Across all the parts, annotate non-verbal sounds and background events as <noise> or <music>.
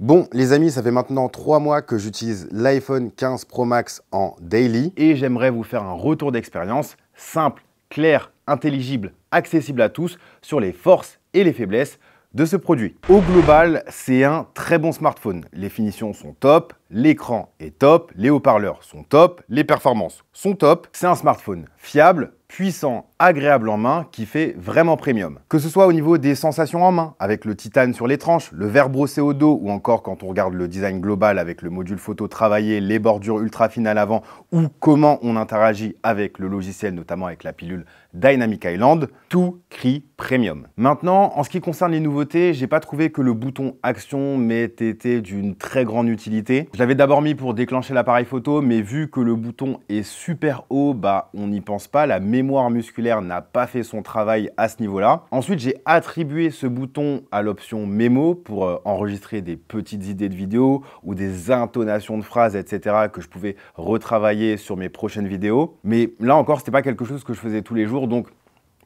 Bon les amis, ça fait maintenant trois mois que j'utilise l'iPhone 15 Pro Max en daily et j'aimerais vous faire un retour d'expérience simple, clair, intelligible, accessible à tous sur les forces et les faiblesses de ce produit. Au global, c'est un très bon smartphone. Les finitions sont top, l'écran est top, les haut-parleurs sont top, les performances sont top. C'est un smartphone fiable, puissant, agréable en main qui fait vraiment premium. Que ce soit au niveau des sensations en main, avec le titane sur les tranches, le verre brossé au dos ou encore quand on regarde le design global avec le module photo travaillé, les bordures ultra fines à l'avant ou comment on interagit avec le logiciel, notamment avec la pilule Dynamic Island, tout crie premium. Maintenant, en ce qui concerne les nouveautés, j'ai pas trouvé que le bouton action m'ait été d'une très grande utilité. Je l'avais d'abord mis pour déclencher l'appareil photo, mais vu que le bouton est super haut, bah on n'y pense pas, la musculaire n'a pas fait son travail à ce niveau-là. Ensuite, j'ai attribué ce bouton à l'option mémo pour euh, enregistrer des petites idées de vidéos ou des intonations de phrases, etc. que je pouvais retravailler sur mes prochaines vidéos. Mais là encore, c'était pas quelque chose que je faisais tous les jours, donc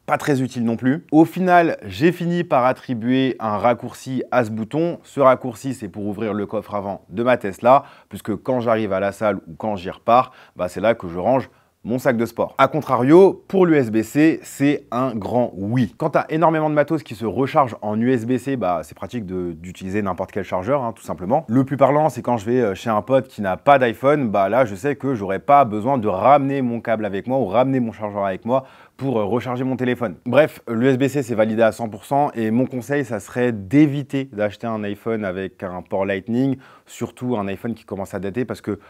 pas très utile non plus. Au final, j'ai fini par attribuer un raccourci à ce bouton. Ce raccourci, c'est pour ouvrir le coffre avant de ma Tesla, puisque quand j'arrive à la salle ou quand j'y repars, bah, c'est là que je range mon sac de sport. A contrario, pour l'USB-C, c'est un grand oui. Quand as énormément de matos qui se recharge en USB-C, bah, c'est pratique d'utiliser n'importe quel chargeur, hein, tout simplement. Le plus parlant, c'est quand je vais euh, chez un pote qui n'a pas d'iPhone, bah là, je sais que j'aurais pas besoin de ramener mon câble avec moi ou ramener mon chargeur avec moi pour euh, recharger mon téléphone. Bref, l'USB-C c'est validé à 100% et mon conseil ça serait d'éviter d'acheter un iPhone avec un port Lightning, surtout un iPhone qui commence à dater parce que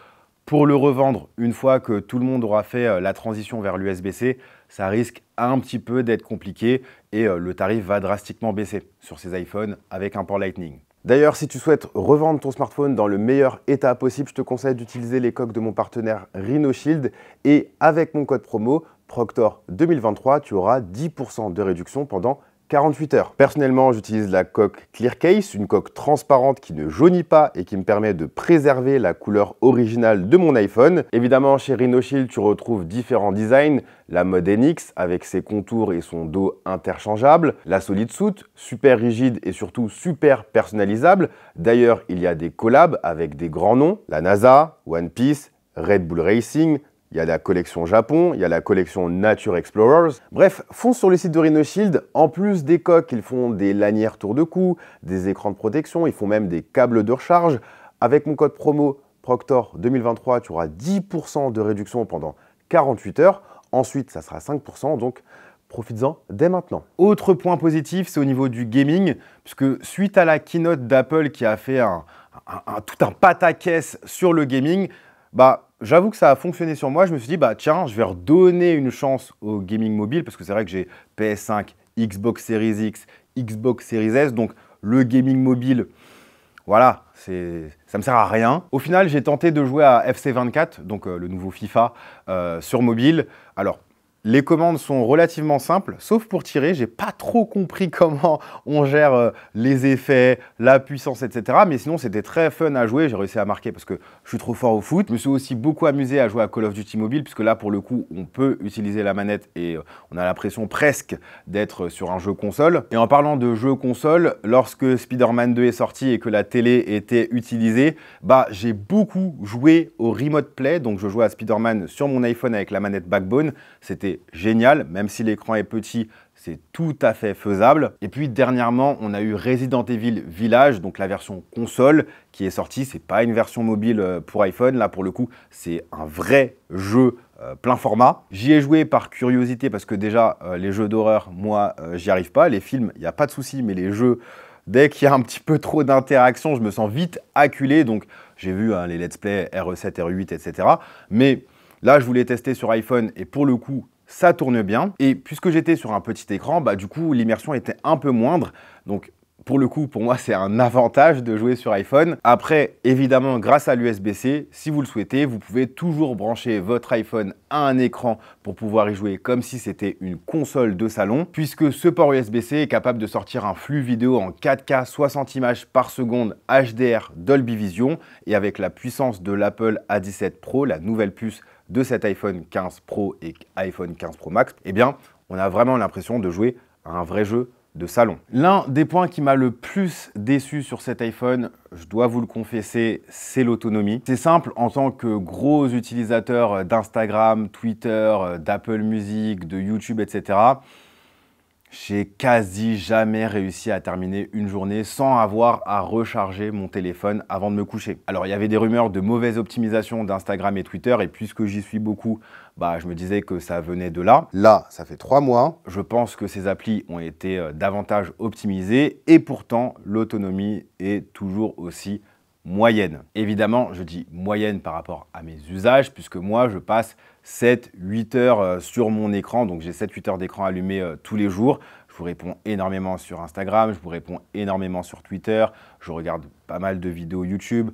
pour le revendre une fois que tout le monde aura fait euh, la transition vers l'USB-C, ça risque un petit peu d'être compliqué et euh, le tarif va drastiquement baisser sur ces iPhones avec un port Lightning. D'ailleurs, si tu souhaites revendre ton smartphone dans le meilleur état possible, je te conseille d'utiliser les coques de mon partenaire RhinoShield et avec mon code promo Proctor 2023, tu auras 10% de réduction pendant 48 heures. Personnellement, j'utilise la coque Clear Case, une coque transparente qui ne jaunit pas et qui me permet de préserver la couleur originale de mon iPhone. Évidemment, chez Rhino tu retrouves différents designs, la mode NX avec ses contours et son dos interchangeables, la Solid Suit, super rigide et surtout super personnalisable. D'ailleurs, il y a des collabs avec des grands noms, la NASA, One Piece, Red Bull Racing, il y a la collection Japon, il y a la collection Nature Explorers. Bref, fonce sur les sites de RhinoShield. En plus des coques, ils font des lanières tour de cou, des écrans de protection, ils font même des câbles de recharge. Avec mon code promo Proctor 2023, tu auras 10% de réduction pendant 48 heures. Ensuite, ça sera 5%, donc profites-en dès maintenant. Autre point positif, c'est au niveau du gaming, puisque suite à la keynote d'Apple qui a fait un, un, tout un pataquès sur le gaming, bah j'avoue que ça a fonctionné sur moi. Je me suis dit, bah tiens, je vais redonner une chance au gaming mobile parce que c'est vrai que j'ai PS5, Xbox Series X, Xbox Series S. Donc, le gaming mobile, voilà, ça me sert à rien. Au final, j'ai tenté de jouer à FC24, donc euh, le nouveau FIFA, euh, sur mobile. Alors, les commandes sont relativement simples, sauf pour tirer, j'ai pas trop compris <laughs> comment on gère euh, les effets, la puissance, etc. Mais sinon, c'était très fun à jouer, j'ai réussi à marquer parce que je suis trop fort au foot. Je me suis aussi beaucoup amusé à jouer à Call of Duty Mobile, puisque là, pour le coup, on peut utiliser la manette et euh, on a l'impression presque d'être sur un jeu console. Et en parlant de jeu console, lorsque Spider-Man 2 est sorti et que la télé était utilisée, bah, j'ai beaucoup joué au Remote Play, donc je jouais à Spider-Man sur mon iPhone avec la manette Backbone. C'était génial, même si l'écran est petit, c'est tout à fait faisable. Et puis dernièrement, on a eu Resident Evil Village, donc la version console qui est sortie. C'est pas une version mobile euh, pour iPhone, là pour le coup, c'est un vrai jeu euh, plein format. J'y ai joué par curiosité parce que déjà euh, les jeux d'horreur, moi, j'y arrive pas. Les films, il n'y a pas de souci, mais les jeux, dès qu'il y a un petit peu trop d'interaction, je me sens vite acculé. Donc j'ai vu hein, les let's play RE7, RE8, etc. Mais là, je voulais tester sur iPhone et pour le coup, ça tourne bien. Et puisque j'étais sur un petit écran, bah, du coup, l'immersion était un peu moindre. Donc pour le coup, pour moi, c'est un avantage de jouer sur iPhone. Après, évidemment, grâce à l'USB-C, si vous le souhaitez, vous pouvez toujours brancher votre iPhone à un écran pour pouvoir y jouer comme si c'était une console de salon, puisque ce port USB-C est capable de sortir un flux vidéo en 4K 60 images par seconde HDR Dolby Vision, et avec la puissance de l'Apple A17 Pro, la nouvelle puce de cet iPhone 15 Pro et iPhone 15 Pro Max, eh bien, on a vraiment l'impression de jouer à un vrai jeu salon. L'un des points qui m'a le plus déçu sur cet iPhone, je dois vous le confesser, c'est l'autonomie. C'est simple, en tant que gros utilisateur d'Instagram, Twitter, d'Apple Music, de YouTube, etc., j'ai quasi jamais réussi à terminer une journée sans avoir à recharger mon téléphone avant de me coucher. Alors il y avait des rumeurs de mauvaise optimisation d'Instagram et Twitter et puisque j'y suis beaucoup, bah, je me disais que ça venait de là. Là, ça fait trois mois. Je pense que ces applis ont été euh, davantage optimisées et pourtant l'autonomie est toujours aussi moyenne. Évidemment, je dis moyenne par rapport à mes usages, puisque moi, je passe 7-8 heures euh, sur mon écran, donc j'ai 7-8 heures d'écran allumé euh, tous les jours. Je vous réponds énormément sur Instagram, je vous réponds énormément sur Twitter, je regarde pas mal de vidéos YouTube,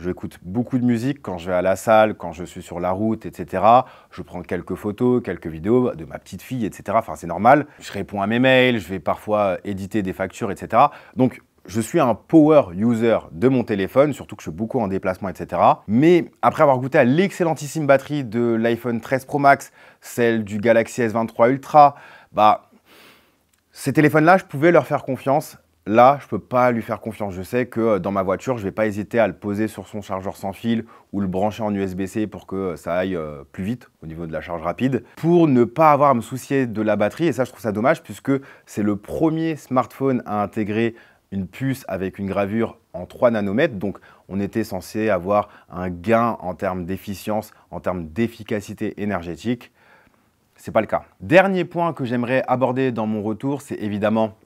J'écoute beaucoup de musique quand je vais à la salle, quand je suis sur la route, etc. Je prends quelques photos, quelques vidéos de ma petite fille, etc. Enfin, c'est normal. Je réponds à mes mails, je vais parfois euh, éditer des factures, etc. Donc, je suis un power user de mon téléphone, surtout que je suis beaucoup en déplacement, etc. Mais après avoir goûté à l'excellentissime batterie de l'iPhone 13 Pro Max, celle du Galaxy S23 Ultra, bah, ces téléphones-là, je pouvais leur faire confiance. Là, je ne peux pas lui faire confiance. Je sais que euh, dans ma voiture, je ne vais pas hésiter à le poser sur son chargeur sans fil ou le brancher en USB-C pour que euh, ça aille euh, plus vite au niveau de la charge rapide, pour ne pas avoir à me soucier de la batterie. Et ça, je trouve ça dommage puisque c'est le premier smartphone à intégrer une puce avec une gravure en 3 nanomètres. Donc on était censé avoir un gain en termes d'efficience, en termes d'efficacité énergétique. C'est pas le cas. Dernier point que j'aimerais aborder dans mon retour, c'est évidemment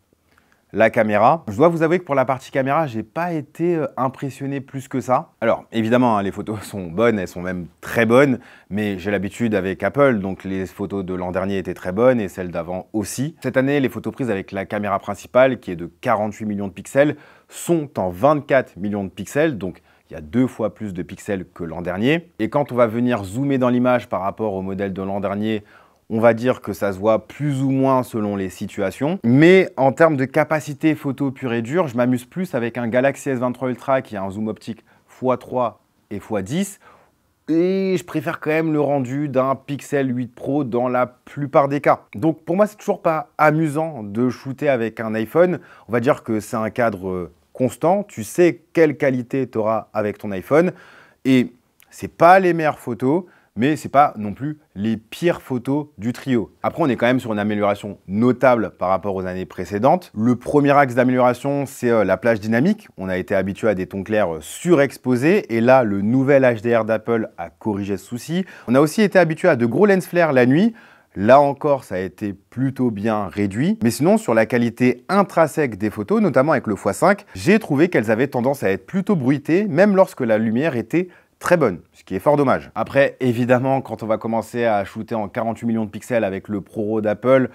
la caméra. Je dois vous avouer que pour la partie caméra, j'ai pas été euh, impressionné plus que ça. Alors, évidemment, hein, les photos <laughs> sont bonnes, elles sont même très bonnes, mais j'ai l'habitude avec Apple, donc les photos de l'an dernier étaient très bonnes et celles d'avant aussi. Cette année, les photos prises avec la caméra principale, qui est de 48 millions de pixels, sont en 24 millions de pixels, donc il y a deux fois plus de pixels que l'an dernier. Et quand on va venir zoomer dans l'image par rapport au modèle de l'an dernier, on va dire que ça se voit plus ou moins selon les situations. Mais en termes de capacité photo pure et dure, je m'amuse plus avec un Galaxy S23 Ultra qui a un zoom optique x3 et x10 et je préfère quand même le rendu d'un Pixel 8 Pro dans la plupart des cas. Donc pour moi, c'est toujours pas amusant de shooter avec un iPhone. On va dire que c'est un cadre constant, tu sais quelle qualité tu auras avec ton iPhone et ce n'est pas les meilleures photos, mais n'est pas non plus les pires photos du trio. Après, on est quand même sur une amélioration notable par rapport aux années précédentes. Le premier axe d'amélioration, c'est euh, la plage dynamique. On a été habitué à des tons clairs euh, surexposés, et là, le nouvel HDR d'Apple a corrigé ce souci. On a aussi été habitué à de gros lens flares la nuit, Là encore, ça a été plutôt bien réduit. Mais sinon, sur la qualité intrinsèque des photos, notamment avec le x5, j'ai trouvé qu'elles avaient tendance à être plutôt bruitées, même lorsque la lumière était très bonne, ce qui est fort dommage. Après, évidemment, quand on va commencer à shooter en 48 millions de pixels avec le Pro d'Apple,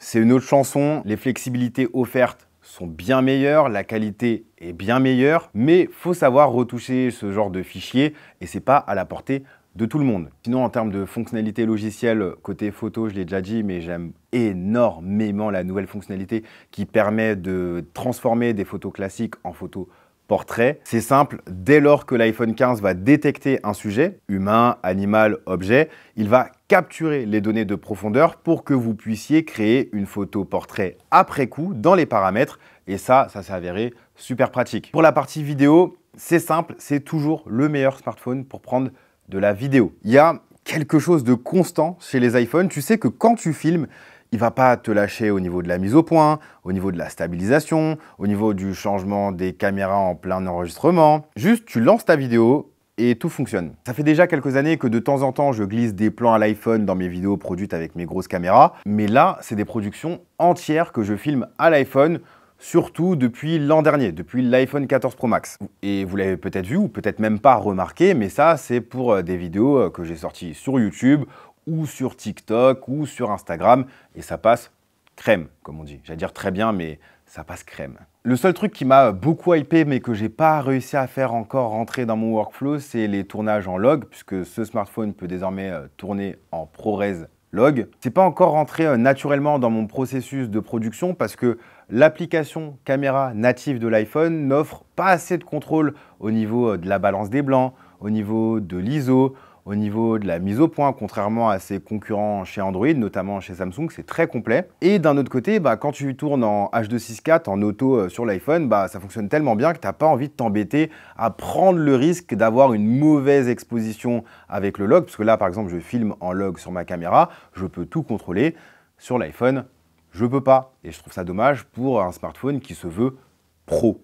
c'est une autre chanson. Les flexibilités offertes sont bien meilleures, la qualité est bien meilleure, mais faut savoir retoucher ce genre de fichier et c'est pas à la portée de tout le monde. Sinon, en termes de fonctionnalités logicielles, côté photo, je l'ai déjà dit, mais j'aime énormément la nouvelle fonctionnalité qui permet de transformer des photos classiques en photos portrait. C'est simple, dès lors que l'iPhone 15 va détecter un sujet, humain, animal, objet, il va capturer les données de profondeur pour que vous puissiez créer une photo portrait après coup dans les paramètres. Et ça, ça s'est avéré super pratique. Pour la partie vidéo, c'est simple, c'est toujours le meilleur smartphone pour prendre de la vidéo. Il y a quelque chose de constant chez les iPhones. Tu sais que quand tu filmes, il va pas te lâcher au niveau de la mise au point, au niveau de la stabilisation, au niveau du changement des caméras en plein enregistrement. Juste, tu lances ta vidéo et tout fonctionne. Ça fait déjà quelques années que de temps en temps, je glisse des plans à l'iPhone dans mes vidéos produites avec mes grosses caméras, mais là, c'est des productions entières que je filme à l'iPhone surtout depuis l'an dernier, depuis l'iPhone 14 Pro Max. Et vous l'avez peut-être vu ou peut-être même pas remarqué, mais ça c'est pour euh, des vidéos euh, que j'ai sorties sur YouTube ou sur TikTok ou sur Instagram et ça passe crème, comme on dit. J'allais dire très bien, mais ça passe crème. Le seul truc qui m'a beaucoup hypé mais que j'ai pas réussi à faire encore rentrer dans mon workflow, c'est les tournages en log, puisque ce smartphone peut désormais euh, tourner en ProRes log. C'est pas encore rentré euh, naturellement dans mon processus de production parce que l'application caméra native de l'iPhone n'offre pas assez de contrôle au niveau euh, de la balance des blancs, au niveau de l'ISO, au niveau de la mise au point, contrairement à ses concurrents chez Android, notamment chez Samsung, c'est très complet. Et d'un autre côté, bah, quand tu tournes en H264, en auto euh, sur l'iPhone, bah, ça fonctionne tellement bien que tu n'as pas envie de t'embêter à prendre le risque d'avoir une mauvaise exposition avec le log, parce que là, par exemple, je filme en log sur ma caméra, je peux tout contrôler. Sur l'iPhone, je peux pas. Et je trouve ça dommage pour un smartphone qui se veut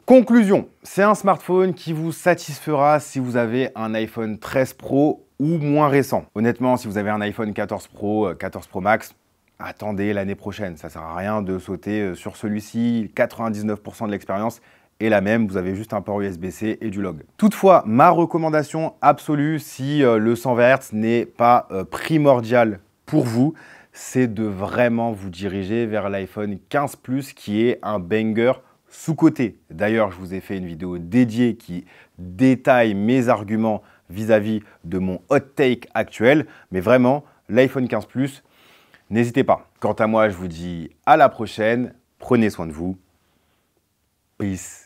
Conclusion, c'est un smartphone qui vous satisfera si vous avez un iPhone 13 Pro ou moins récent. Honnêtement, si vous avez un iPhone 14 Pro, 14 euh, Pro Max, attendez l'année prochaine. Ça sert à rien de sauter euh, sur celui-ci. 99% de l'expérience est la même, vous avez juste un port USB-C et du log. Toutefois, ma recommandation absolue, si euh, le 120 Hz n'est pas primordial pour vous, c'est de vraiment vous diriger vers l'iPhone 15 Plus qui est un banger sous côté, D'ailleurs, je vous ai fait une vidéo dédiée qui détaille mes arguments vis à -vis de mon hot take actuel. Mais vraiment, l'iPhone 15 Plus, n'hésitez pas. Quant à moi, je vous dis à la prochaine. Prenez soin de vous. Peace.